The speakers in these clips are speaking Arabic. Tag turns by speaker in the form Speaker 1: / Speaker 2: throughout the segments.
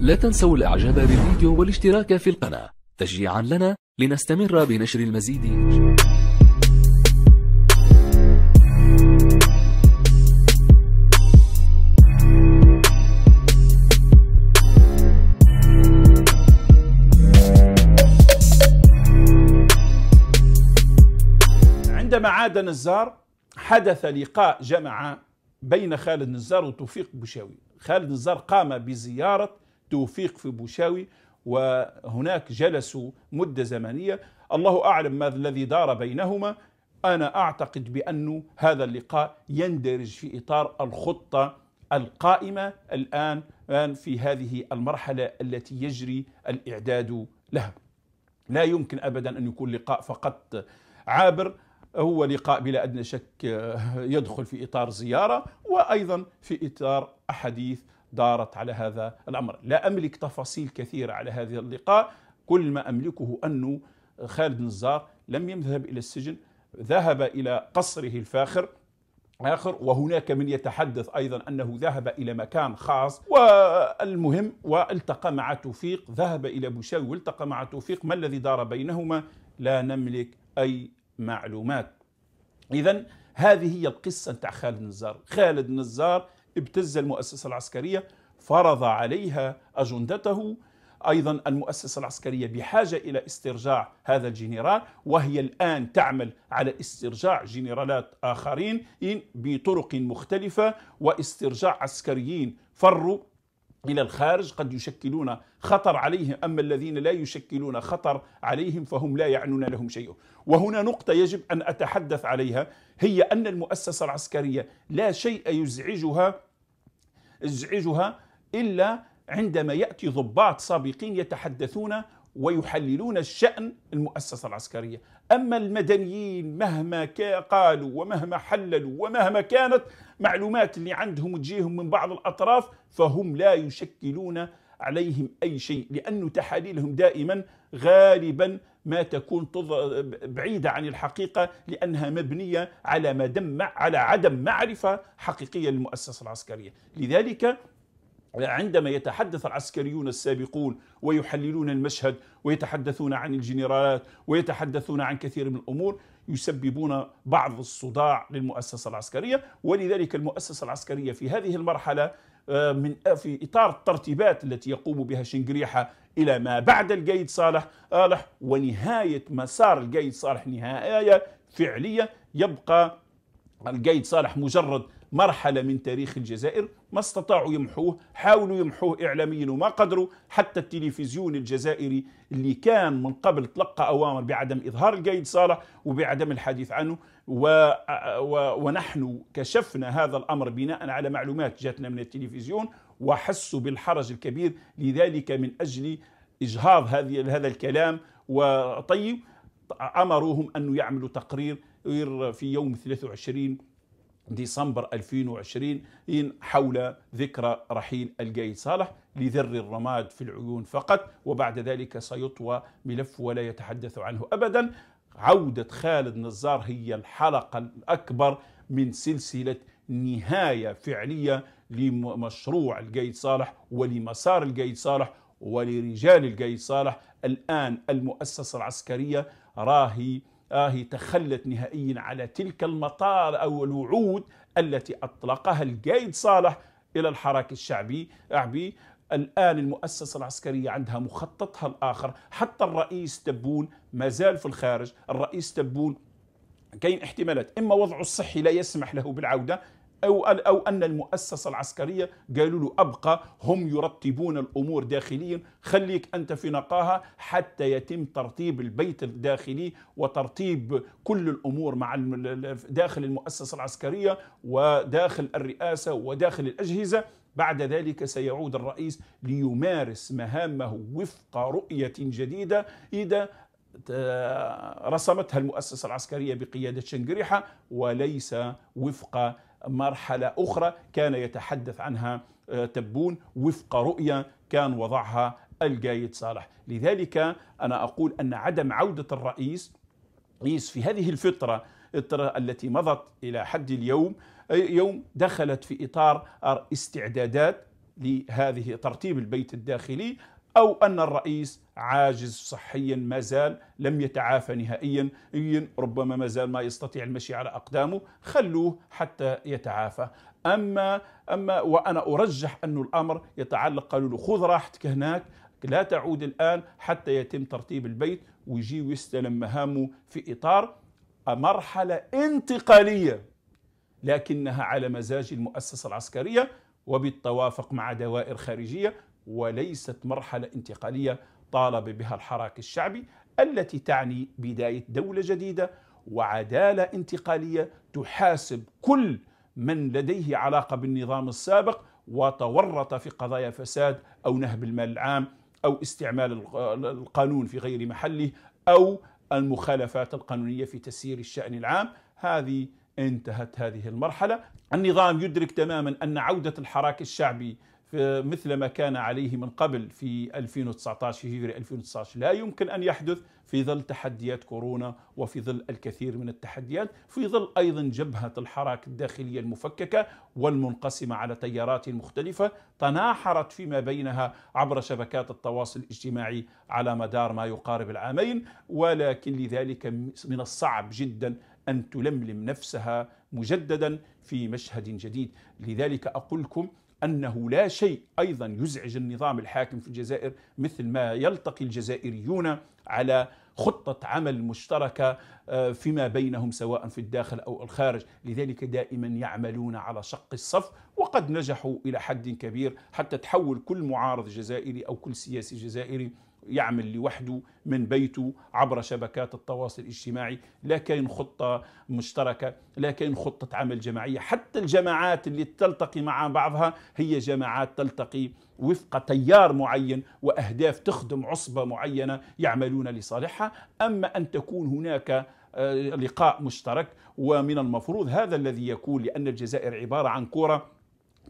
Speaker 1: لا تنسوا الإعجاب بالفيديو والاشتراك في القناة تشجيعا لنا لنستمر بنشر المزيد عندما عاد نزار حدث لقاء جمع بين خالد نزار وتوفيق بوشاوي خالد نزار قام بزيارة توفيق في بوشاوي وهناك جلسوا مدة زمنية الله أعلم ما الذي دار بينهما أنا أعتقد بأن هذا اللقاء يندرج في إطار الخطة القائمة الآن في هذه المرحلة التي يجري الإعداد لها لا يمكن أبدا أن يكون لقاء فقط عابر هو لقاء بلا أدنى شك يدخل في إطار زيارة وأيضا في إطار أحاديث دارت على هذا الأمر لا أملك تفاصيل كثيرة على هذا اللقاء كل ما أملكه أنه خالد نزار لم يذهب إلى السجن ذهب إلى قصره الفاخر آخر وهناك من يتحدث أيضا أنه ذهب إلى مكان خاص والمهم والتقى مع توفيق ذهب إلى بوشاوي والتقى مع توفيق ما الذي دار بينهما لا نملك أي معلومات إذا هذه هي القصة نتاع خالد نزار خالد نزار ابتز المؤسسة العسكرية فرض عليها أجندته أيضا المؤسسة العسكرية بحاجة إلى استرجاع هذا الجنرال وهي الآن تعمل على استرجاع جنرالات آخرين بطرق مختلفة واسترجاع عسكريين فروا إلى الخارج قد يشكلون خطر عليهم أما الذين لا يشكلون خطر عليهم فهم لا يعنون لهم شيء وهنا نقطة يجب أن أتحدث عليها هي أن المؤسسة العسكرية لا شيء يزعجها ازعجها إلا عندما يأتي ضباط سابقين يتحدثون ويحللون الشأن المؤسسة العسكرية أما المدنيين مهما قالوا ومهما حللوا ومهما كانت معلومات اللي عندهم تجيهم من بعض الأطراف فهم لا يشكلون عليهم أي شيء لأن تحاليلهم دائما غالبا ما تكون بعيدة عن الحقيقة لأنها مبنية على, ما دم على عدم معرفة حقيقية للمؤسسة العسكرية لذلك عندما يتحدث العسكريون السابقون ويحللون المشهد ويتحدثون عن الجنرالات ويتحدثون عن كثير من الأمور يسببون بعض الصداع للمؤسسة العسكرية ولذلك المؤسسة العسكرية في هذه المرحلة آه، من آه، في اطار الترتيبات التي يقوم بها شنقريحه الى ما بعد القيد صالح صالح ونهايه مسار القيد صالح نهايه فعليه يبقى القيد صالح مجرد مرحلة من تاريخ الجزائر ما استطاعوا يمحوه حاولوا يمحوه إعلاميا وما قدروا حتى التلفزيون الجزائري اللي كان من قبل تلقى أوامر بعدم إظهار القيد صالح وبعدم الحديث عنه و... و... ونحن كشفنا هذا الأمر بناء على معلومات جاتنا من التلفزيون وحسوا بالحرج الكبير لذلك من أجل إجهاض هذه... هذا الكلام وطيب أمروهم أن يعملوا تقرير في يوم 23 ديسمبر 2020 حول ذكرى رحيل القايد صالح لذر الرماد في العيون فقط وبعد ذلك سيطوى ملف ولا يتحدث عنه أبدا عودة خالد نزار هي الحلقة الأكبر من سلسلة نهاية فعلية لمشروع القايد صالح ولمسار القايد صالح ولرجال القايد صالح الآن المؤسسة العسكرية راهي آه تخلت نهائيا على تلك المطار أو الوعود التي أطلقها القايد صالح إلى الحراك الشعبي أعبي الآن المؤسسة العسكرية عندها مخططها الآخر حتى الرئيس تبون ما زال في الخارج الرئيس تبون كاين احتمالات اما وضعه الصحي لا يسمح له بالعوده أو, أو أن المؤسسة العسكرية قالوا له أبقى هم يرتبون الأمور داخليا خليك أنت في نقاها حتى يتم ترتيب البيت الداخلي وترتيب كل الأمور مع داخل المؤسسة العسكرية وداخل الرئاسة وداخل الأجهزة بعد ذلك سيعود الرئيس ليمارس مهامه وفق رؤية جديدة إذا آه، رسمتها المؤسسة العسكرية بقيادة شنقريحة وليس وفق مرحلة أخرى كان يتحدث عنها آه، تبون وفق رؤية كان وضعها القايد صالح لذلك أنا أقول أن عدم عودة الرئيس رئيس في هذه الفترة التي مضت إلى حد اليوم يوم دخلت في إطار استعدادات لهذه ترتيب البيت الداخلي أو أن الرئيس عاجز صحيا ما زال لم يتعافى نهائيا ربما ما زال ما يستطيع المشي على أقدامه خلوه حتى يتعافى أما أما وأنا أرجح أن الأمر يتعلق قالوا له خذ راحتك هناك لا تعود الآن حتى يتم ترتيب البيت ويجي ويستلم مهامه في إطار مرحلة انتقالية لكنها على مزاج المؤسسة العسكرية وبالتوافق مع دوائر خارجية وليست مرحلة انتقالية طالب بها الحراك الشعبي التي تعني بداية دولة جديدة وعدالة انتقالية تحاسب كل من لديه علاقة بالنظام السابق وتورط في قضايا فساد أو نهب المال العام أو استعمال القانون في غير محله أو المخالفات القانونية في تسيير الشأن العام هذه انتهت هذه المرحلة النظام يدرك تماما أن عودة الحراك الشعبي مثل ما كان عليه من قبل في 2019 في فيفري 2019 لا يمكن أن يحدث في ظل تحديات كورونا وفي ظل الكثير من التحديات في ظل أيضا جبهة الحراك الداخلية المفككة والمنقسمة على تيارات مختلفة تناحرت فيما بينها عبر شبكات التواصل الاجتماعي على مدار ما يقارب العامين ولكن لذلك من الصعب جدا أن تلملم نفسها مجددا في مشهد جديد لذلك أقولكم أنه لا شيء أيضا يزعج النظام الحاكم في الجزائر مثل ما يلتقي الجزائريون على خطة عمل مشتركة آه، فيما بينهم سواء في الداخل أو الخارج لذلك دائما يعملون على شق الصف وقد نجحوا إلى حد كبير حتى تحول كل معارض جزائري أو كل سياسي جزائري يعمل لوحده من بيته عبر شبكات التواصل الاجتماعي لا كاين خطة مشتركة لا كاين خطة عمل جماعية حتى الجماعات اللي تلتقي مع بعضها هي جماعات تلتقي وفق تيار معين وأهداف تخدم عصبة معينة يعملون لصالحها أما أن تكون هناك آه، لقاء مشترك ومن المفروض هذا الذي يكون لأن الجزائر عبارة عن كرة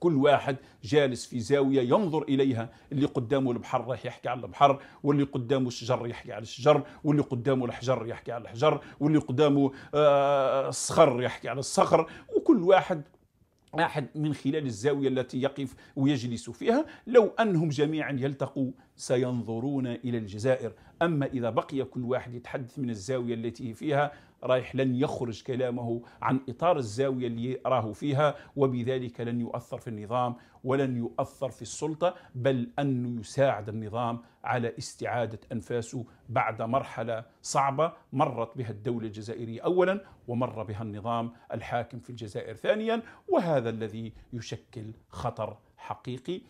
Speaker 1: كل واحد جالس في زاويه ينظر اليها اللي قدامه البحر راح يحكي على البحر واللي قدامه الشجر يحكي على الشجر واللي قدامه الحجر يحكي على الحجر واللي قدامه آه، الصخر يحكي على الصخر وكل واحد أحد من خلال الزاوية التي يقف ويجلس فيها لو أنهم جميعا يلتقوا سينظرون إلى الجزائر أما إذا بقي كل واحد يتحدث من الزاوية التي فيها رايح لن يخرج كلامه عن إطار الزاوية اللي راه فيها وبذلك لن يؤثر في النظام ولن يؤثر في السلطة بل أن يساعد النظام على استعادة أنفاسه بعد مرحلة صعبة مرت بها الدولة الجزائرية أولا ومر بها النظام الحاكم في الجزائر ثانيا وهذا الذي يشكل خطر حقيقي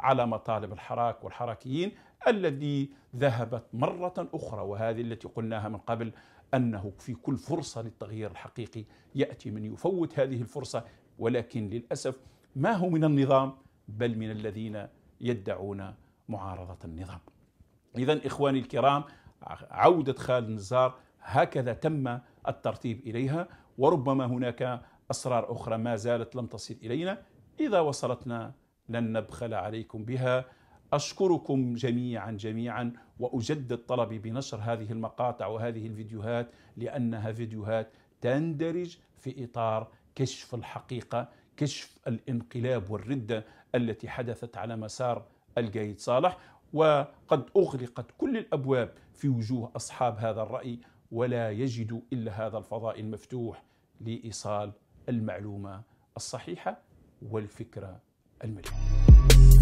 Speaker 1: على مطالب الحراك والحراكيين الذي ذهبت مرة أخرى وهذه التي قلناها من قبل أنه في كل فرصة للتغيير الحقيقي يأتي من يفوت هذه الفرصة ولكن للأسف ما هو من النظام بل من الذين يدعون معارضة النظام إذا إخواني الكرام عودة خالد نزار هكذا تم الترتيب إليها وربما هناك أسرار أخرى ما زالت لم تصل إلينا إذا وصلتنا لن نبخل عليكم بها أشكركم جميعا جميعا وأجدد طلبي بنشر هذه المقاطع وهذه الفيديوهات لأنها فيديوهات تندرج في إطار كشف الحقيقة كشف الانقلاب والردة التي حدثت على مسار القايد صالح وقد أغلقت كل الأبواب في وجوه أصحاب هذا الرأي ولا يجدوا إلا هذا الفضاء المفتوح لإيصال المعلومة الصحيحة والفكرة المليئة